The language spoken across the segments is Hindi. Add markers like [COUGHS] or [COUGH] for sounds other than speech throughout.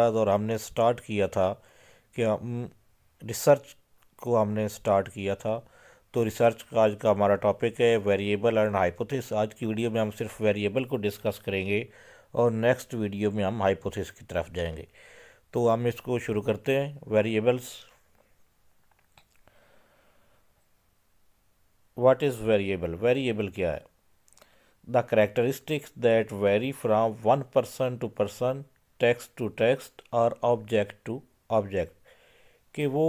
और हमने स्टार्ट किया था कि हम रिसर्च को हमने स्टार्ट किया था तो रिसर्च का आज का हमारा टॉपिक है वेरिएबल एंड हाइपोथिस आज की वीडियो में हम सिर्फ वेरिएबल को डिस्कस करेंगे और नेक्स्ट वीडियो में हम हाइपोथिस की तरफ जाएंगे तो हम इसको शुरू करते हैं variables what is variable variable क्या है the characteristics that vary from one person to person text to text और ऑब्जेक्ट टू ऑब्जेक्ट कि वो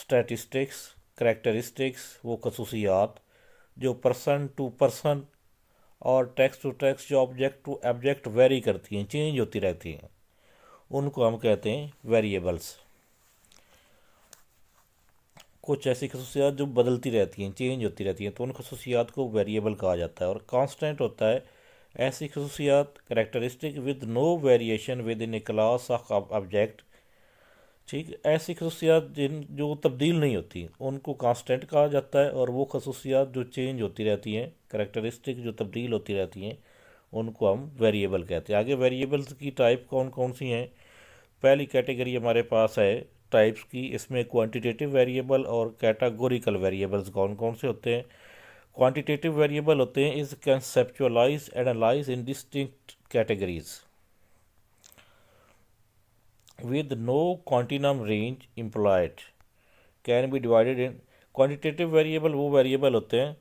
स्टैटिस्टिक्स करेक्टरिस्टिक्स वो खसूसियात जो पर्सन टू पर्सन और टेक्स्ट टू टेक्स्ट जो ऑब्जेक्ट टू ऑब्जेक्ट वेरी करती हैं चेंज होती रहती हैं उनको हम कहते हैं वेरिएबल्स कुछ ऐसी खसूसियात जो बदलती रहती हैं चेंज होती रहती हैं तो उन खसूसियात को वेरिएबल कहा जाता है और कांस्टेंट होता है ऐसी खसूसियात characteristic with no variation within a class of object ठीक ऐसी खसूसियात जिन जो तब्दील नहीं होती उनको कांस्टेंट कहा जाता है और वो खसूसियात जो चेंज होती रहती हैं करेक्टरिस्टिक जो तब्दील होती रहती हैं उनको हम वेरिएबल कहते हैं आगे वेरिएबल्स की टाइप कौन कौन सी हैं पहली कैटेगरी हमारे पास है टाइप्स की इसमें क्वांटिटेटिव वेरिएबल और कैटागोरिकल वेरिएबल्स कौन कौन से होते हैं क्वांटिटेटिव वेरिएबल होते हैं is conceptualize analyze in distinct categories with no continuum range employed can be divided in quantitative variable वो वेरिएबल होते हैं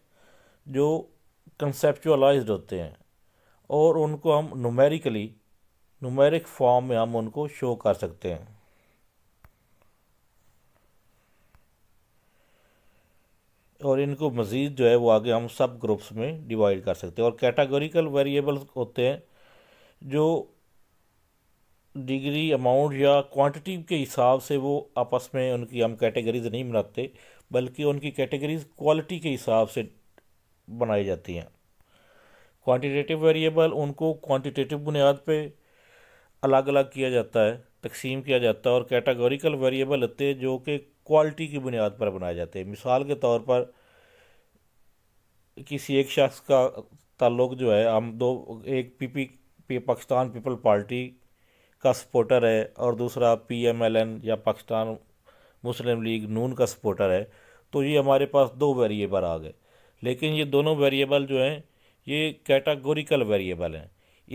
जो कंसेप्चुअलाइज होते हैं और उनको हम नुमेरिकली नुमेरिक फॉर्म में हम उनको शो कर सकते हैं और इनको मज़ीद जो है वो आगे हम सब ग्रुप्स में डिवाइड कर सकते हैं और कैटागोरिकल वेरिएबल्स होते हैं जो डिग्री अमाउंट या क्वांटिटी के हिसाब से वो आपस में उनकी हम कैटेगरीज नहीं बनाते बल्कि उनकी कैटेगरीज क्वालिटी के हिसाब से बनाई जाती हैं क्वांटिटेटिव वेरिएबल उनको क्वांटिटेटिव बुनियाद पे अलग अलग किया जाता है तकसीम किया जाता है और कैटागोरिकल वेरिएबल होते हैं जो कि क्वालिटी की बुनियाद पर बनाए जाते हैं मिसाल के तौर पर किसी एक शख्स का ताल्लुक जो है हम दो एक पीपी पी पाकिस्तान पीपल पार्टी का सपोर्टर है और दूसरा पीएमएलएन या पाकिस्तान मुस्लिम लीग नून का सपोर्टर है तो ये हमारे पास दो वेरिएबल आ गए लेकिन ये दोनों वेरिएबल जो हैं ये कैटागोरिकल वेरिएबल हैं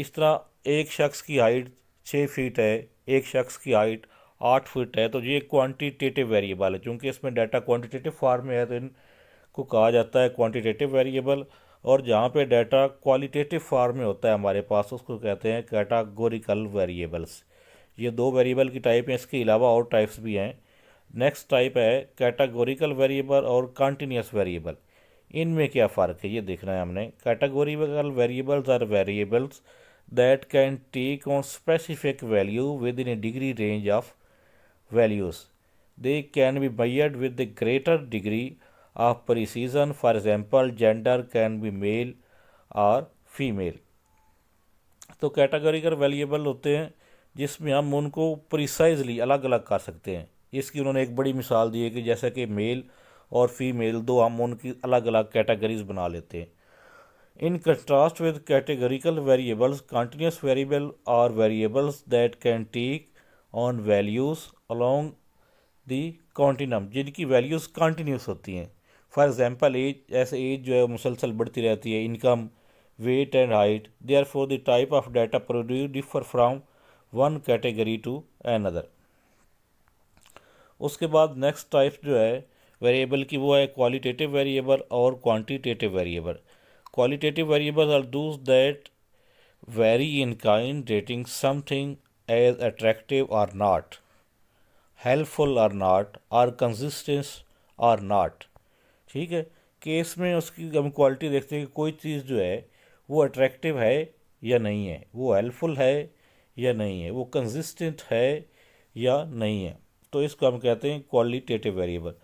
इस तरह एक शख्स की हाइट छः फीट है एक शख्स की हाइट आठ फीट है तो ये क्वांटिटेटिव वेरिएबल है क्योंकि इसमें डाटा क्वांटिटेटिव फॉर्म में है तो इनको कहा जाता है क्वांटिटेटिव वेरिएबल और जहाँ पे डाटा क्वालिटेटिव फॉर्म में होता है हमारे पास उसको कहते हैं कैटागोरिकल वेरिएबल्स ये दो वेरिएबल की टाइप हैं इसके अलावा और टाइप्स भी हैं नेक्स्ट टाइप है कैटागोरिकल वेरिएबल और कॉन्टीन्यूस वेरिएबल इनमें क्या फ़र्क है ये देखना है हमने categorical variables are variables that can take on specific value within a degree range of values. They can be biased with a greater degree of precision. For example, gender can be male or female. तो कैटेगरीकर वैल्यूएबल होते हैं जिसमें हम उनको प्रिसाइजली अलग अलग कर सकते हैं इसकी उन्होंने एक बड़ी मिसाल दी है कि जैसे कि मेल और फीमेल दो हम उनकी अलग अलग कैटेगरीज बना लेते हैं in contrast with categorical variables continuous variable और variables that can take on values along the continuum जिनकी वैल्यूज़ कॉन्टीन्यूस होती हैं फॉर एग्ज़ाम्पल एज ऐसे एज जो है मुसलसल बढ़ती रहती है income weight and height they are for the type of data produce differ from one category to another उसके बाद नेक्स्ट टाइप जो है वेरिएबल की वो है क्वालिटेटिव वेरिएबल और quantitative variable qualitative variable are those that vary in kind rating something as attractive or not, helpful or not or consistent or not. ठीक है केस इसमें उसकी हम क्वालिटी देखते हैं कि कोई चीज़ जो है वो अट्रैक्टिव है या नहीं है वो हेल्पफुल है या नहीं है वो कंसिस्टेंट है या नहीं है तो इसको हम कहते हैं qualitative variable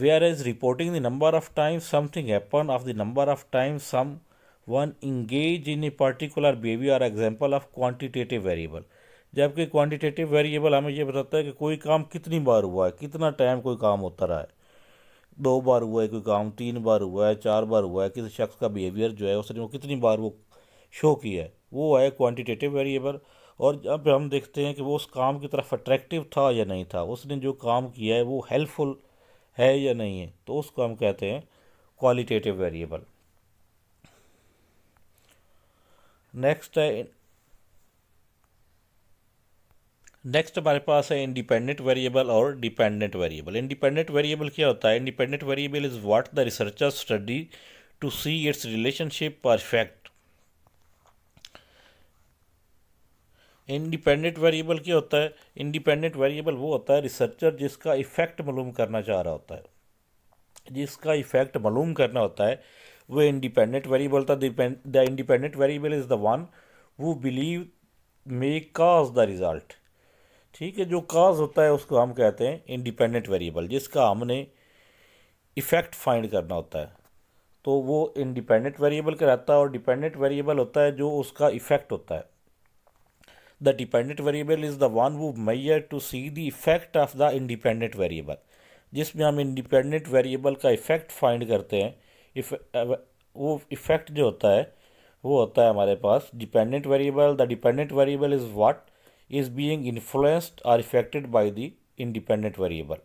where is reporting the number of time something happen of the number of time someone engage in a particular behaviour are example of quantitative variable जबकि क्वान्टिटेटिव वेरिएबल हमें ये बताता है कि कोई काम कितनी बार हुआ है कितना टाइम कोई काम होता रहा है दो बार हुआ है कोई काम तीन बार हुआ है चार बार हुआ है किसी शख्स का बिहेवियर जो है उसने वो कितनी बार वो शो किया है वो है क्वान्टिटेटिव वेरिएबल और जब हम देखते हैं कि वो उस काम की तरफ अट्रैक्टिव था या नहीं था उसने जो काम किया है वो हेल्पफुल है या नहीं है तो उसको हम कहते हैं क्वालिटेटिव वेरिएबल नेक्स्ट है नेक्स्ट हमारे पास है इंडिपेंडेंट वेरिएबल और डिपेंडेंट वेरिएबल इंडिपेंडेंट वेरिएबल क्या होता है independent variable is what the researcher study to see its relationship perfect independent variable क्या होता है इंडिपेंडेंट वेरिएबल वो होता है रिसर्चर जिसका इफ़ेक्ट मालूम करना चाह रहा होता है जिसका इफ़ेक्ट मालूम करना होता है वो इंडिपेंडेंट वेरिएबल था the independent variable is the one we believe may cause the result ठीक है जो काज होता है उसको हम कहते हैं इंडिपेंडेंट वेरिएबल जिसका हमने इफ़ेक्ट फाइंड करना होता है तो वो इंडिपेंडेंट वेरिएबल का रहता है और डिपेंडेंट वेरिएबल होता है जो उसका इफ़ेक्ट होता है the dependent variable is the one we measure to see the effect of the independent variable जिसमें हम इंडिपेंडेंट वेरिएबल का इफ़ेक्ट फाइंड करते हैं इफ वो इफेक्ट जो होता है वो होता है हमारे पास dependent variable the dependent variable is what is being influenced or affected by the independent variable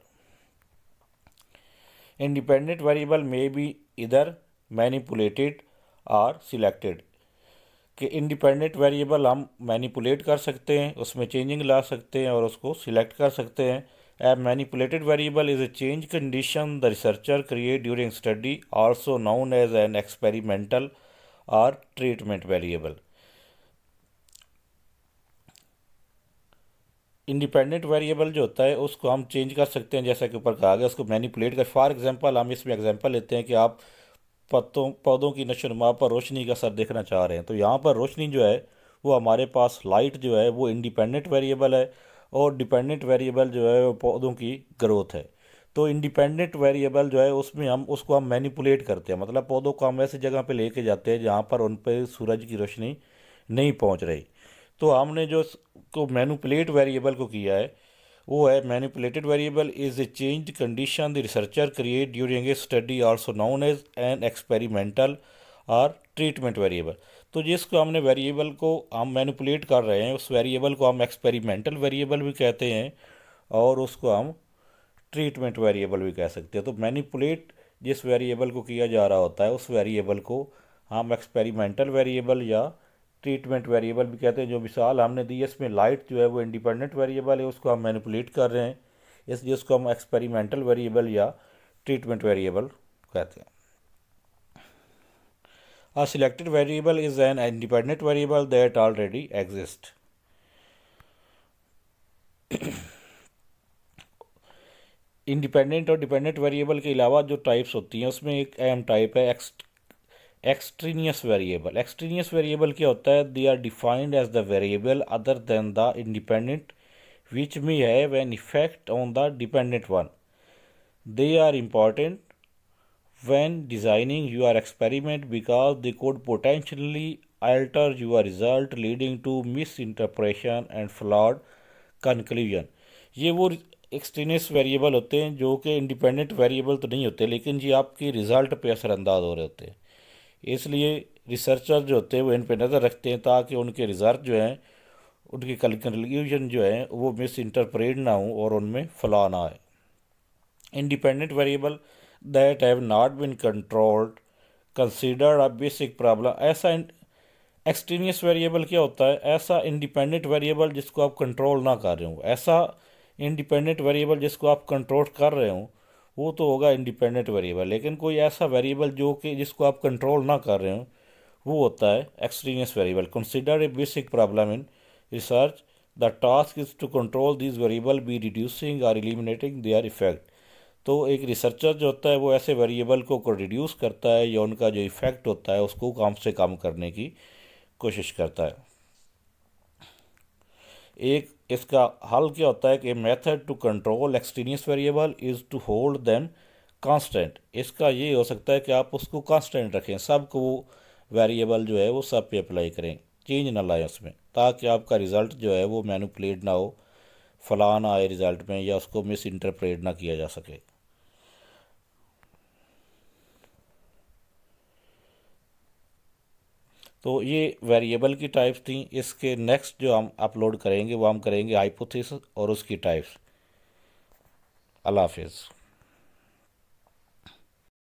independent variable may be either manipulated or selected कि इंडिपेंडेंट वेरिएबल हम मैनिपुलेट कर सकते हैं उसमें चेंजिंग ला सकते हैं और उसको सिलेक्ट कर सकते हैं A manipulated variable is a change condition the researcher create during study also known as an experimental or treatment variable. Independent variable जो होता है उसको हम चेंज कर सकते हैं जैसा कि ऊपर कहा गया उसको मैनिपुलेट कर फॉर एग्जांपल हम इसमें एग्जांपल लेते हैं कि आप पत्तों पौधों की नशोनुमा पर रोशनी का असर देखना चाह रहे हैं तो यहाँ पर रोशनी जो है वो हमारे पास लाइट जो है वो इंडिपेंडेंट वेरिएबल है और डिपेंडेंट वेरिएबल जो है वो पौधों की ग्रोथ है तो इंडिपेंडेंट वेरिएबल जो है उसमें हम उसको हम मैनिपुलेट करते हैं मतलब पौधों को हम ऐसी जगह पे लेके जाते हैं जहाँ पर उन पर सूरज की रोशनी नहीं पहुँच रही तो हमने जो को मैनिपुलेट वेरिएबल को किया है वो है manipulated variable is a change condition the researcher create during a study also known as an experimental or treatment variable तो जिसको हमने वेरिएबल को हम मैनिपुलेट कर रहे हैं उस वेरिएबल को हम एक्सपेरिमेंटल वेरिएबल भी कहते हैं और उसको हम ट्रीटमेंट वेरिएबल भी कह सकते हैं तो मैनिपुलेट जिस वेरिएबल को किया जा रहा होता है उस वेरिएबल को हम एक्सपेरिमेंटल वेरिएबल या ट्रीटमेंट वेरिएबल भी कहते हैं जो मिसाल हमने दी है इसमें लाइट जो है वो इंडिपेंडेंट वेरिएबल है उसको हम मैनिपुलेट कर रहे हैं इस जिसको हम एक्सपेरिमेंटल वेरिएबल या ट्रीटमेंट वेरिएबल कहते हैं A selected variable is an independent variable that already exists. [COUGHS] Independent और डिपेंडेंट वेरिएबल के अलावा जो टाइप्स होती हैं उसमें एक अहम टाइप है एक्सट्रीनियस वेरिएबल एक्सट्रीनियस वेरिएबल क्या होता है they are defined as the variable other than the independent which may have an effect on the dependent one they are important when designing your experiment because they could potentially alter your result leading to misinterpretation and flawed conclusion ये वो एक्सटेनियस वेरिएबल होते हैं जो कि इंडिपेंडेंट वेरिएबल तो नहीं होते लेकिन ये आपके रिज़ल्ट पे असरअंदाज हो रहे होते हैं इसलिए रिसर्चर जो होते हैं वो इन पे नज़र रखते हैं ताकि उनके रिज़ल्ट जो हैं उनके कंक्लूजन जो हैं वो मिस इंटरप्रेट ना हो और उनमें फला ना आए independent variable that have not been controlled considered a basic problem ऐसा एक्सटीनियस वेरिएबल क्या होता है ऐसा इंडिपेंडेंट वेरिएबल जिसको आप कंट्रोल ना कर रहे हो ऐसा इंडिपेंडेंट वेरिएबल जिसको आप कंट्रोल कर रहे हो वो तो होगा इंडिपेंडेंट वेरिएबल लेकिन कोई ऐसा वेरिएबल जो कि जिसको आप कंट्रोल ना कर रहे हो वो होता है extraneous variable consider a basic problem in research the task is to control this variable by reducing or eliminating their effect तो एक रिसर्चर जो होता है वो ऐसे वेरिएबल को रिड्यूस करता है या उनका जो इफ़ेक्ट होता है उसको कम से कम करने की कोशिश करता है एक इसका हल क्या होता है कि method to control extraneous variable is to hold them constant इसका ये हो सकता है कि आप उसको कांस्टेंट रखें सब को वो वेरिएबल जो है वो सब पे अप्लाई करें चेंज ना लाएं उसमें ताकि आपका रिज़ल्ट जो है वो मैनुपलेट ना हो फलाना आए रिज़ल्ट में या उसको मिस इंटरप्रेट ना किया जा सके तो ये वेरिएबल की टाइप्स थी इसके नेक्स्ट जो हम अपलोड करेंगे वो हम करेंगे हाइपोथेसिस और उसकी टाइप्स अल्लाह हाफिज़